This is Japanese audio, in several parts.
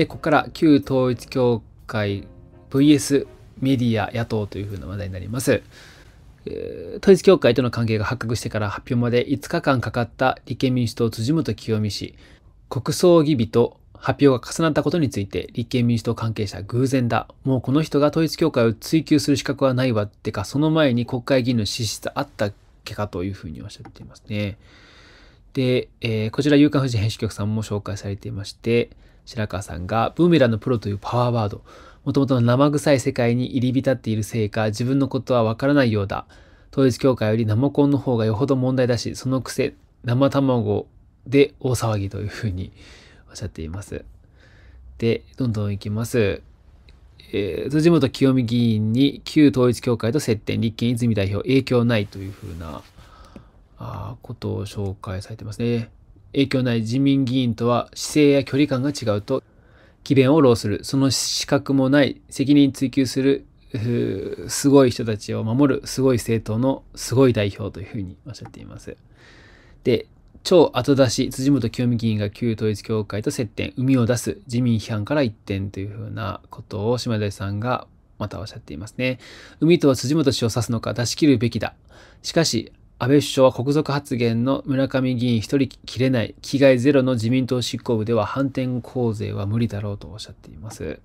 で、ここから旧統一教会 VS メディア野党というふうな話題になります。統一教会との関係が発覚してから発表まで5日間かかった立憲民主党辻元清美氏、国葬儀日と発表が重なったことについて立憲民主党関係者偶然だ。もうこの人が統一教会を追及する資格はないわってか、その前に国会議員の資質あったっけかというふうにおっしゃっていますね。で、えー、こちら、有刊富士編集局さんも紹介されていまして、白川さんが、ブーメランのプロというパワーワード、もともとの生臭い世界に入り浸っているせいか、自分のことはわからないようだ。統一教会より生コンの方がよほど問題だし、そのくせ、生卵で大騒ぎというふうにおっしゃっています。で、どんどんいきます。えー、辻元清美議員に旧統一教会と接点、立憲泉代表、影響ないというふうなあことを紹介されてますね。影響ない人民議員とは姿勢や距離感が違うと、機弁を浪する。その資格もない責任追及するすごい人たちを守るすごい政党のすごい代表というふうにおっしゃっています。で、超後出し、辻元清美議員が旧統一協会と接点、海を出す自民批判から一点というふうなことを島田さんがまたおっしゃっていますね。海とは辻元氏を指すのか出し切るべきだ。しかし、安倍首相は国賊発言の村上議員一人切れない、危害ゼロの自民党執行部では反転抗税は無理だろうとおっしゃっています。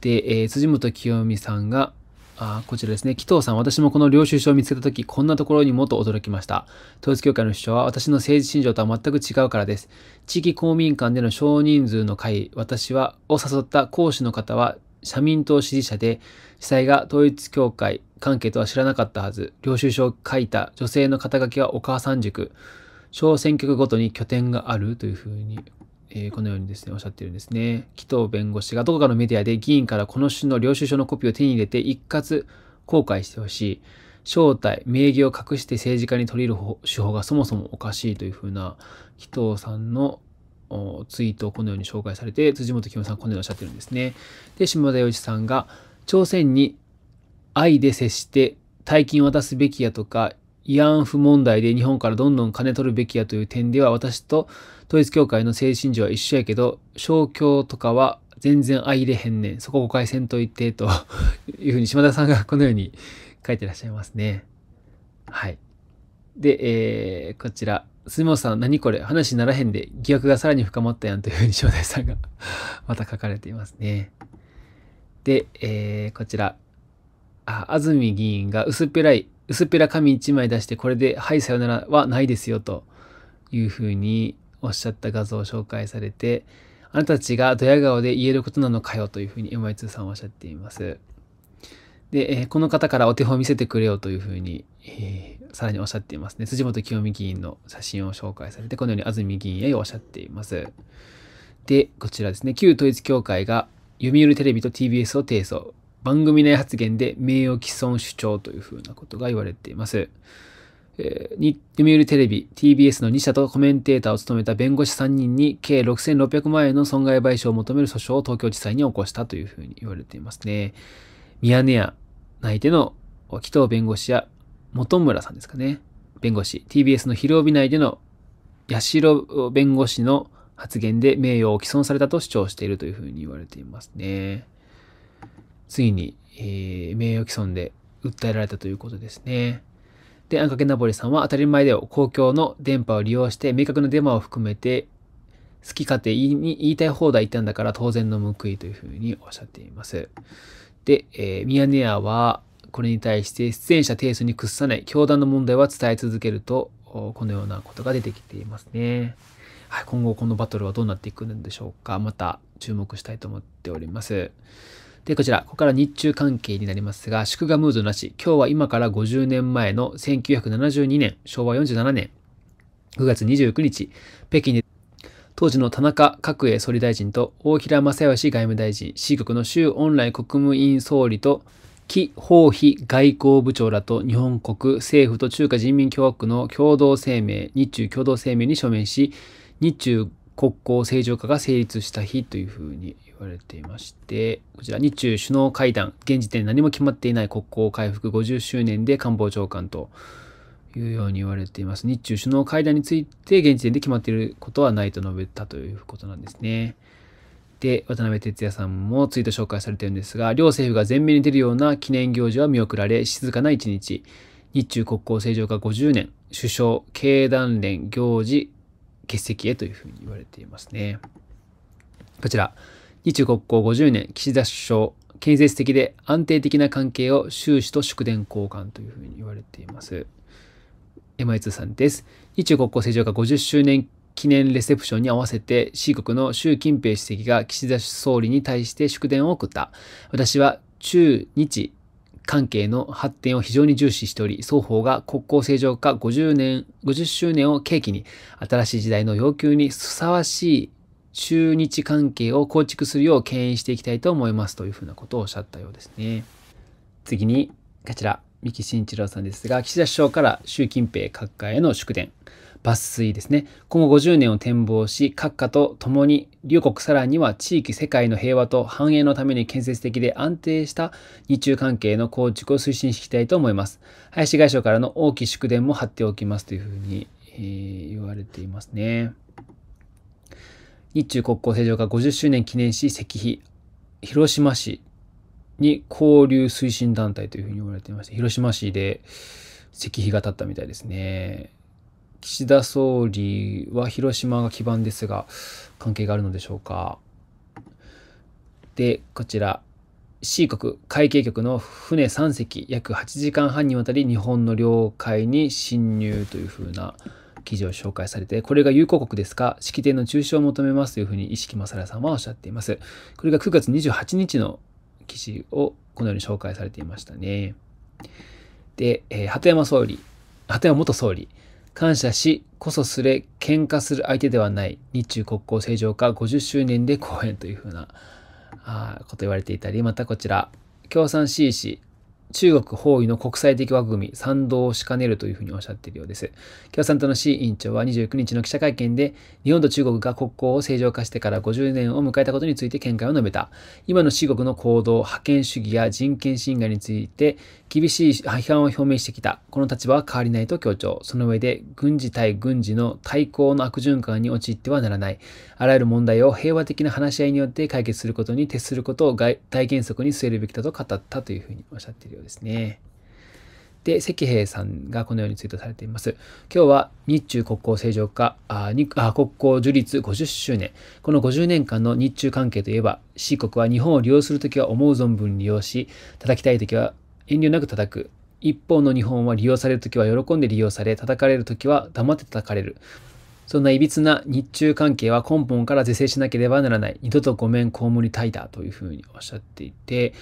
で、えー、辻元清美さんが、あこちらですね。紀藤さん、私もこの領収書を見つけたとき、こんなところにもと驚きました。統一協会の主張は私の政治信条とは全く違うからです。地域公民館での少人数の会、私は、を誘った講師の方は、社民党支持者で、司祭が統一教会関係とは知らなかったはず、領収書を書いた女性の肩書きはお母さん塾、小選挙区ごとに拠点があるというふうに、えー、このようにですね、おっしゃってるんですね。紀藤弁護士がどこかのメディアで議員からこの種の領収書のコピーを手に入れて一括公開してほしい。正体、名義を隠して政治家に取り入る手法がそもそもおかしいというふうな紀藤さんのツイートをこのように紹介されて、辻元清さんこのようにおっしゃってるんですね。で、島田洋一さんが、朝鮮に愛で接して大金を渡すべきやとか、慰安婦問題で日本からどんどん金取るべきやという点では私と統一教会の精神上は一緒やけど、勝共とかは全然愛入れへんねん。そこ誤解せんといて、というふうに島田さんがこのように書いてらっしゃいますね。はい。で、えー、こちら、杉本さん、何これ話にならへんで、疑惑がさらに深まったやんというふうに正代さんが また書かれていますね。で、えー、こちら。あ、安住議員が薄っぺらい、薄っぺら紙1枚出して、これで、はい、さよならはないですよ、というふうにおっしゃった画像を紹介されて、あなたたちがドヤ顔で言えることなのかよ、というふうに MI2 さんはおっしゃっています。で、えー、この方からお手本を見せてくれよというふうに、えー、さらにおっしゃっていますね。辻元清美議員の写真を紹介されて、このように安住議員へおっしゃっています。で、こちらですね。旧統一教会が読売テレビと TBS を提訴。番組内発言で名誉毀損主張というふうなことが言われています。えー、読売テレビ、TBS の2社とコメンテーターを務めた弁護士3人に計6600万円の損害賠償を求める訴訟を東京地裁に起こしたというふうに言われていますね。ミヤネ屋内での紀藤弁護士や本村さんですかね。弁護士。TBS の昼帯内での八代弁護士の発言で名誉を毀損されたと主張しているというふうに言われていますね。ついに、えー、名誉毀損で訴えられたということですね。で、あんかけなぼりさんは当たり前だよ。公共の電波を利用して明確なデマを含めて好き勝手言いたい放題言ったんだから当然の報いというふうにおっしゃっています。で、えー、ミヤネ屋はこれに対して出演者提訴に屈さない教団の問題は伝え続けると、このようなことが出てきていますね。はい、今後このバトルはどうなっていくんでしょうか。また注目したいと思っております。で、こちら、ここから日中関係になりますが、祝賀ムードなし、今日は今から50年前の1972年、昭和47年、9月29日、北京で当時の田中角栄総理大臣と大平正義外務大臣、C 国の周恩来国務委員総理と紀法費外交部長らと日本国政府と中華人民共和国の共同声明、日中共同声明に署名し、日中国交正常化が成立した日というふうに言われていまして、こちら日中首脳会談、現時点何も決まっていない国交回復50周年で官房長官というように言われています。日中首脳会談について現時点で決まっていることはないと述べたということなんですね。て、渡辺哲也さんもツイート紹介されてるんですが、両政府が前面に出るような記念行事は見送られ、静かな一日。日中国交正常化50年、首相、経団連、行事、欠席へというふうに言われていますね。こちら、日中国交50年、岸田首相、建設的で安定的な関係を習氏と祝電交換というふうに言われています。m 井通さんです。日中国交正常化50周年記念レセプションに合わせて C 国の習近平主席が岸田総理に対して祝電を送った。私は中日関係の発展を非常に重視しており、双方が国交正常化50年、50周年を契機に、新しい時代の要求にふさわしい中日関係を構築するよう牽引していきたいと思いますというふうなことをおっしゃったようですね。次に、こちら、三木慎一郎さんですが、岸田首相から習近平閣下への祝電。抜粋ですね。今後50年を展望し、閣下と共に、両国さらには地域世界の平和と繁栄のために建設的で安定した日中関係の構築を推進していきたいと思います。林外相からの大きい祝電も貼っておきますというふうに、えー、言われていますね。日中国交正常化50周年記念し、石碑、広島市に交流推進団体というふうに言われていまして、広島市で石碑が建ったみたいですね。岸田総理は広島が基盤ですが、関係があるのでしょうか。で、こちら、C 国海警局の船3隻、約8時間半にわたり日本の領海に侵入というふうな記事を紹介されて、これが友好国ですか、式典の中止を求めますというふうに意識正さんはおっしゃっています。これが9月28日の記事をこのように紹介されていましたね。で、えー、鳩山総理、鳩山元総理、感謝し、こそすれ、喧嘩する相手ではない、日中国交正常化50周年で講演というふうな、あこと言われていたり、またこちら、共産 C 氏、中国包囲の国際的枠組み賛同しかねるというふうにおっしゃっているようです。共産党の市委員長は29日の記者会見で、日本と中国が国交を正常化してから50年を迎えたことについて見解を述べた。今の中国の行動、覇権主義や人権侵害について厳しい批判を表明してきた。この立場は変わりないと強調。その上で、軍事対軍事の対抗の悪循環に陥ってはならない。あらゆる問題を平和的な話し合いによって解決することに徹することを大原則に据えるべきだと語ったというふうにおっしゃっているようです。ようですね。で、関平さんがこのようにツイートされています。今日は日中国交正常化、あ国交樹立50周年。この50年間の日中関係といえば、C 国は日本を利用するときは思う存分利用し、叩きたいときは遠慮なく叩く。一方の日本は利用されるときは喜んで利用され、叩かれるときは黙って叩かれる。そんないびつな日中関係は根本から是正しなければならない。二度とごめん、むりたいだ。というふうにおっしゃっていて、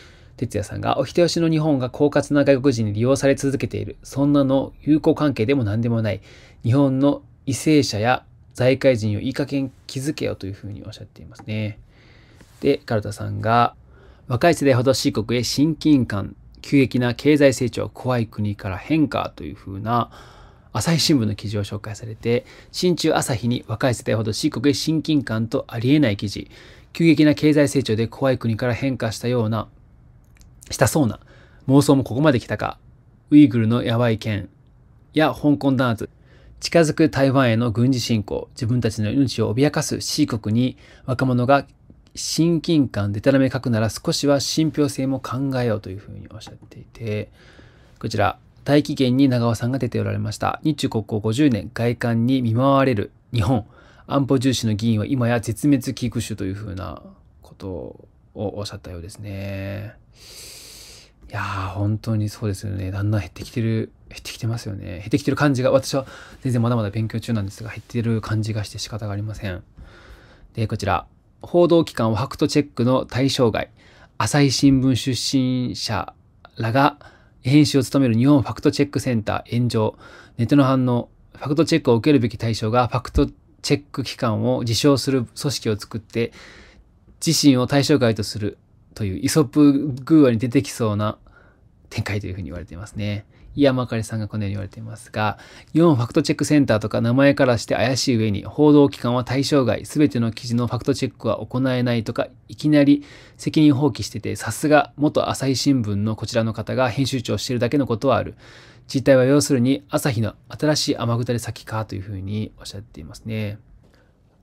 哲也さんがお人よしの日本が狡猾な外国人に利用され続けている。そんなの友好関係でも何でもない。日本の為政者や財界人をいい加減気づけよというふうにおっしゃっていますね。で、カルタさんが、若い世代ほど C 国へ親近感、急激な経済成長、怖い国から変化というふうな朝日新聞の記事を紹介されて、新中朝日に若い世代ほど C 国へ親近感とありえない記事、急激な経済成長で怖い国から変化したようなしたそうな妄想もここまで来たか、ウイグルのやばい剣や香港弾圧、近づく台湾への軍事侵攻、自分たちの命を脅かす C 国に若者が親近感でたらめ書くなら少しは信憑性も考えようというふうにおっしゃっていて、こちら、大紀元に長尾さんが出ておられました。日中国交50年、外観に見舞われる日本、安保重視の議員は今や絶滅危惧種というふうなことをおっしゃったようですね。いやー、本当にそうですよね。だんだん減ってきてる、減ってきてますよね。減ってきてる感じが、私は全然まだまだ勉強中なんですが、減ってる感じがして仕方がありません。で、こちら。報道機関をファクトチェックの対象外。朝日新聞出身者らが編集を務める日本ファクトチェックセンター炎上。ネットの反応。ファクトチェックを受けるべき対象がファクトチェック機関を自称する組織を作って、自身を対象外とするというイソップ偶話に出てきそうな展開というふうに言われていますね。イヤマかりさんがこのように言われていますが、日本ファクトチェックセンターとか名前からして怪しい上に、報道機関は対象外、すべての記事のファクトチェックは行えないとか、いきなり責任放棄してて、さすが元朝日新聞のこちらの方が編集長をしているだけのことはある。実態は要するに朝日の新しい天下り先かというふうにおっしゃっていますね。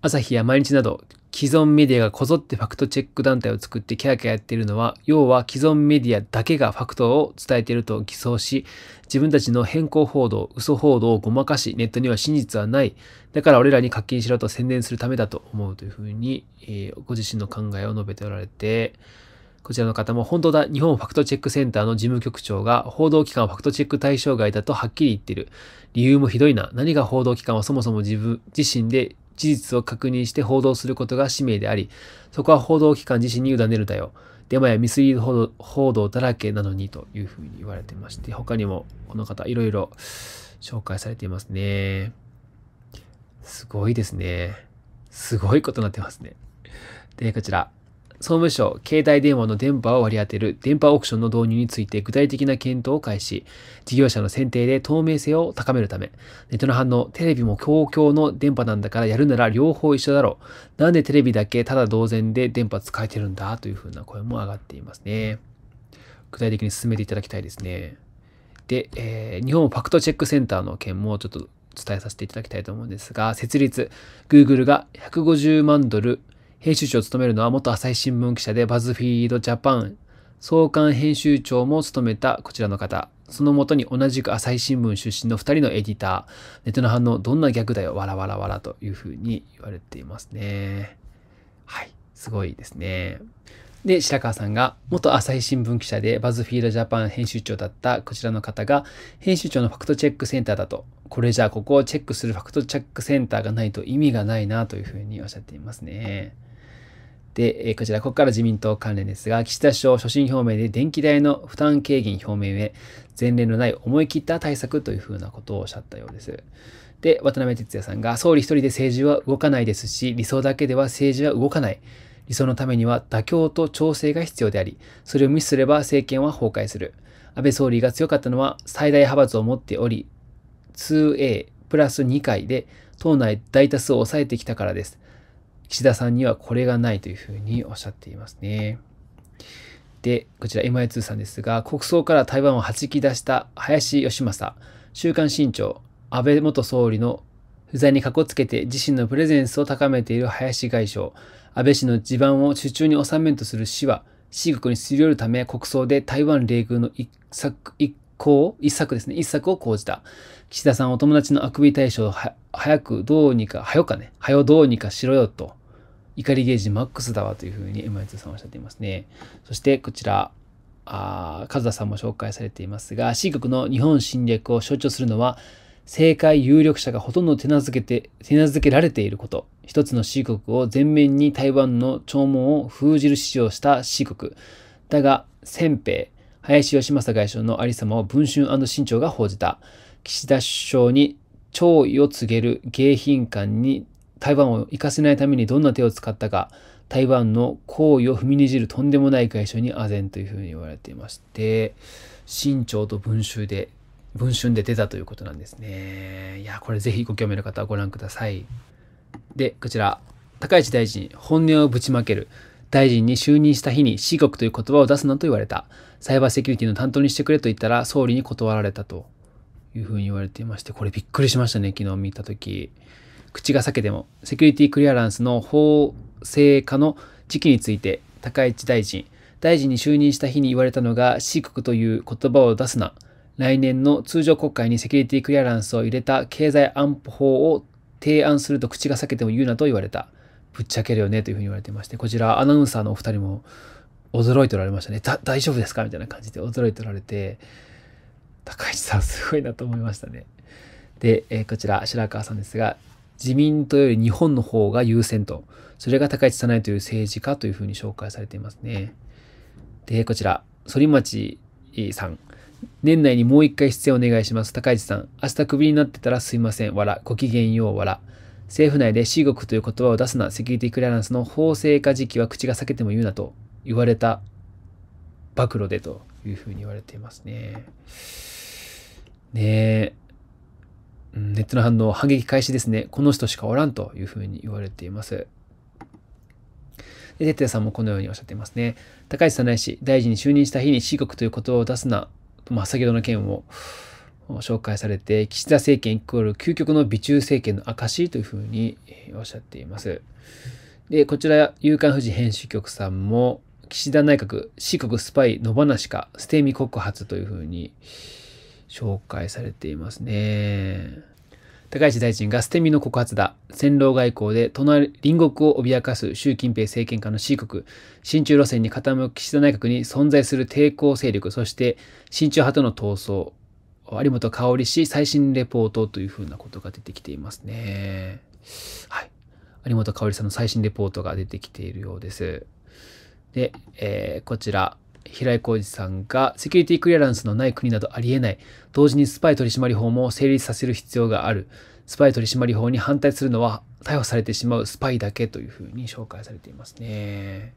朝日や毎日など既存メディアがこぞってファクトチェック団体を作ってキャーキャーやっているのは、要は既存メディアだけがファクトを伝えていると偽装し、自分たちの変更報道、嘘報道をごまかし、ネットには真実はない。だから俺らに課金しろと宣伝するためだと思うというふうに、えー、ご自身の考えを述べておられて、こちらの方も本当だ、日本ファクトチェックセンターの事務局長が報道機関はファクトチェック対象外だとはっきり言ってる。理由もひどいな。何が報道機関はそもそも自分自身で事実を確認して報道することが使命であり、そこは報道機関自身に委ねるだよ。デマやミスリード報道だらけなのにというふうに言われてまして、他にもこの方いろいろ紹介されていますね。すごいですね。すごいことになってますね。で、こちら。総務省、携帯電話の電波を割り当てる電波オークションの導入について具体的な検討を開始、事業者の選定で透明性を高めるため、ネットの反応、テレビも公共の電波なんだからやるなら両方一緒だろう。なんでテレビだけただ同然で電波使えてるんだというふうな声も上がっていますね。具体的に進めていただきたいですね。で、えー、日本ファクトチェックセンターの件もちょっと伝えさせていただきたいと思うんですが、設立、Google が150万ドル、編集長を務めるのは元朝日新聞記者でバズフィードジャパン創刊編集長も務めたこちらの方。そのもとに同じく朝日新聞出身の2人のエディター。ネットの反応、どんな逆だよ、わらわらわらというふうに言われていますね。はい、すごいですね。で、白川さんが、元朝日新聞記者でバズフィードジャパン編集長だったこちらの方が、編集長のファクトチェックセンターだと、これじゃあここをチェックするファクトチェックセンターがないと意味がないなというふうにおっしゃっていますね。で、えこちら、ここから自民党関連ですが、岸田首相、所信表明で電気代の負担軽減表明へ、前例のない思い切った対策というふうなことをおっしゃったようです。で、渡辺哲也さんが、総理一人で政治は動かないですし、理想だけでは政治は動かない。理想のためには妥協と調整が必要であり、それを無視すれば政権は崩壊する。安倍総理が強かったのは最大派閥を持っており、2A プラス2回で党内大多数を抑えてきたからです。岸田さんにはこれがないというふうにおっしゃっていますね。で、こちら MI2 さんですが、国葬から台湾をはじき出した林義正、週刊新潮、安倍元総理の不在にかこつけて自身のプレゼンスを高めている林外相、安倍氏の地盤を手中に収めんとする死は、四国にすり寄るため国葬で台湾冷遇の一こう、一策ですね。一策を講じた。岸田さんお友達のあくび対象は、早くどうにか、早かね。早うどうにかしろよと。怒りゲージマックスだわというふうに M2 さんはおっしゃっていますね。そしてこちら、あカズダさんも紹介されていますが、C 国の日本侵略を象徴するのは、政界有力者がほとんど手なずけて、手なずけられていること。一つの C 国を全面に台湾の弔問を封じる指示をした C 国。だが、先兵、林義正外相のありさまを文春新潮が報じた。岸田首相に弔意を告げる迎賓館に台湾を行かせないためにどんな手を使ったか、台湾の行為を踏みにじるとんでもない外相に唖然というふうに言われていまして、新潮と文春で、文春で出たということなんですね。いや、これぜひご興味の方はご覧ください。で、こちら、高市大臣、本音をぶちまける。大臣に就任した日に四国という言葉を出すなと言われた。サイバーセキュリティの担当にしてくれと言ったら総理に断られたというふうに言われていまして、これびっくりしましたね、昨日見たとき。口が裂けても、セキュリティクリアランスの法制化の時期について、高市大臣、大臣に就任した日に言われたのが四国という言葉を出すな。来年の通常国会にセキュリティクリアランスを入れた経済安保法を提案すると口が裂けても言うなと言われた。ぶっちゃけるよねというふうに言われてまして、こちらアナウンサーのお二人も驚いておられましたね。大丈夫ですかみたいな感じで驚いておられて、高市さんすごいなと思いましたね。で、えこちら白川さんですが、自民党より日本の方が優先と、それが高市早苗という政治家というふうに紹介されていますね。で、こちら、反町さん。年内にもう一回出演お願いします。高市さん。明日クビになってたらすいません。わら。ごきげんよう。わら。政府内で C 国という言葉を出すな、セキュリティクリアランスの法制化時期は口が裂けても言うなと言われた暴露でというふうに言われていますね。ねえ。ネットの反応、反撃開始ですね。この人しかおらんというふうに言われています。で、哲也さんもこのようにおっしゃっていますね。高市早苗氏、大臣に就任した日に C 国という言葉を出すな、まあ、先ほどの件を紹介されて、岸田政権イコール究極の美中政権の証というふうにおっしゃっています。で、こちら、勇刊富士編集局さんも、岸田内閣、四国スパイ野放しか、捨て身告発というふうに紹介されていますね。高市大臣が捨て身の告発だ。戦狼外交で隣隣国を脅かす習近平政権下の四国。親中路線に傾く岸田内閣に存在する抵抗勢力、そして親中派との闘争。有本香氏最新レポートというふうなことが出てきていますね。はい。有本香さんの最新レポートが出てきているようです。で、えー、こちら、平井浩二さんが、セキュリティクリアランスのない国などありえない。同時にスパイ取締法も成立させる必要がある。スパイ取締法に反対するのは逮捕されてしまうスパイだけというふうに紹介されていますね。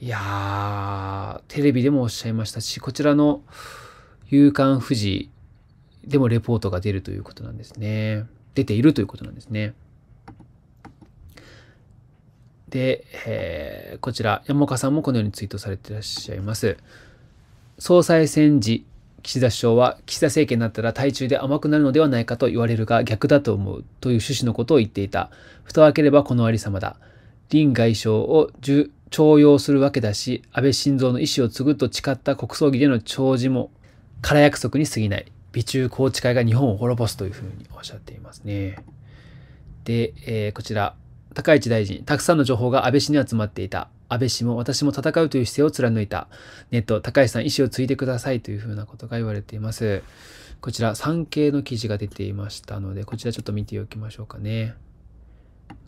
いやー、テレビでもおっしゃいましたし、こちらの、夕刊富士でもレポートが出るということなんですね。出ているということなんですね。で、えー、こちら、山岡さんもこのようにツイートされていらっしゃいます。総裁選時、岸田首相は岸田政権になったら対中で甘くなるのではないかと言われるが逆だと思うという趣旨のことを言っていた。蓋を開ければこのありさまだ。林外相を重重用するわけだし、安倍晋三の意思を継ぐと誓った国葬儀での弔辞も空約束に過ぎない。美中宏池会が日本を滅ぼすというふうにおっしゃっていますね。で、えー、こちら、高市大臣、たくさんの情報が安倍氏に集まっていた。安倍氏も私も戦うという姿勢を貫いた。ネット、高市さん、意思を継いでくださいというふうなことが言われています。こちら、産経の記事が出ていましたので、こちらちょっと見ておきましょうかね。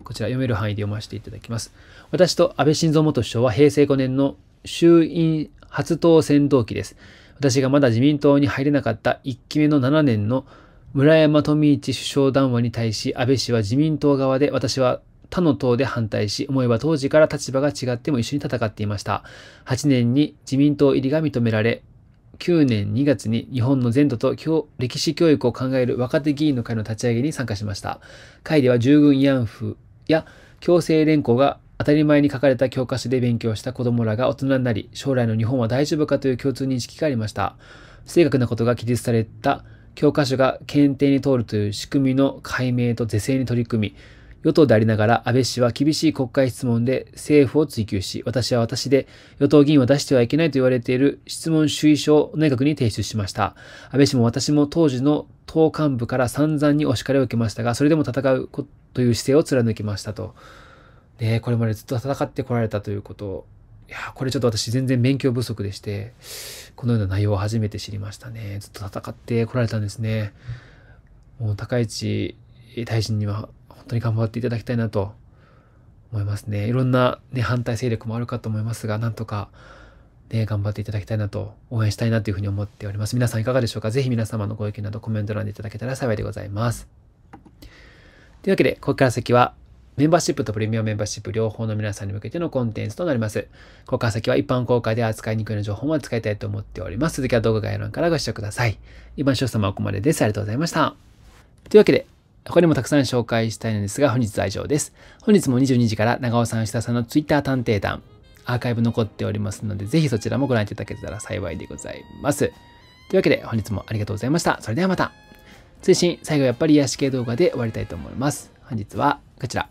こちら、読める範囲で読ませていただきます。私と安倍晋三元首相は平成5年の衆院初当選同期です。私がまだ自民党に入れなかった1期目の7年の村山富市首相談話に対し安倍氏は自民党側で私は他の党で反対し、思えば当時から立場が違っても一緒に戦っていました。8年に自民党入りが認められ、9年2月に日本の全土と歴史教育を考える若手議員の会の立ち上げに参加しました。会では従軍慰安婦や強制連行が当たり前に書かれた教科書で勉強した子供らが大人になり、将来の日本は大丈夫かという共通認識がありました。不正確なことが記述された教科書が検定に通るという仕組みの解明と是正に取り組み、与党でありながら安倍氏は厳しい国会質問で政府を追及し、私は私で与党議員は出してはいけないと言われている質問主意書を内閣に提出しました。安倍氏も私も当時の党幹部から散々にお叱りを受けましたが、それでも戦うという姿勢を貫きましたと。ね、これまでずっと戦ってこられたということいや、これちょっと私全然勉強不足でして、このような内容を初めて知りましたね。ずっと戦ってこられたんですね。もう高市大臣には本当に頑張っていただきたいなと思いますね。いろんな、ね、反対勢力もあるかと思いますが、なんとか、ね、頑張っていただきたいなと、応援したいなというふうに思っております。皆さんいかがでしょうか是非皆様のご意見などコメント欄でいただけたら幸いでございます。というわけで、ここから先はメンバーシップとプレミアムメンバーシップ両方の皆さんに向けてのコンテンツとなります。ここから先は一般公開で扱いにくいの情報も扱いたいと思っております。続きは動画概要欄からご視聴ください。今、視聴様はここまでです。ありがとうございました。というわけで、他にもたくさん紹介したいのですが、本日は以上です。本日も22時から長尾さん、吉田さんの Twitter 探偵団、アーカイブ残っておりますので、ぜひそちらもご覧いただけたら幸いでございます。というわけで、本日もありがとうございました。それではまた。通信、最後やっぱり癒し系動画で終わりたいと思います。本日はこちら。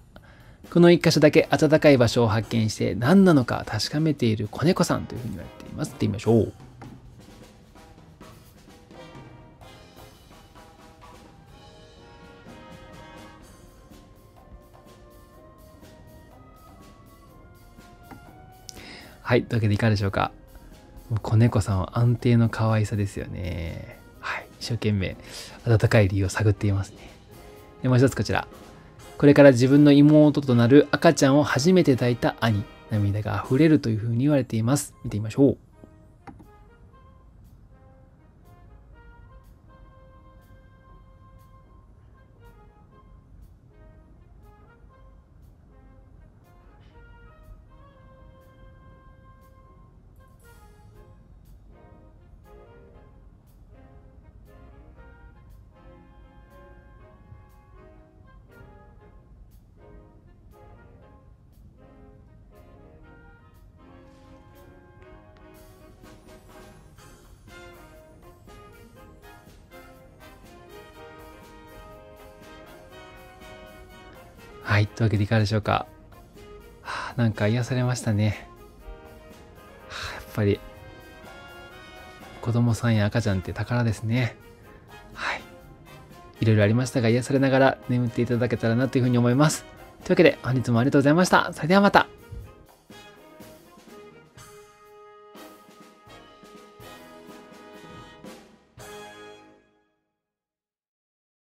この1箇所だけ暖かい場所を発見して何なのか確かめている子猫さんというふうに言われています。ってみましょう。はい、というわけでいかがでしょうか。子猫さんは安定の可愛さですよね。はい、一生懸命温かい理由を探っていますね。でもう一つこちら。これから自分の妹となる赤ちゃんを初めて抱いた兄、涙が溢れるというふうに言われています。見てみましょう。はい。というわけでいかがでしょうか。はあ、なんか癒されましたね。はあ、やっぱり、子供さんや赤ちゃんって宝ですね。はい。いろいろありましたが、癒されながら眠っていただけたらなというふうに思います。というわけで、本日もありがとうございました。それではまた。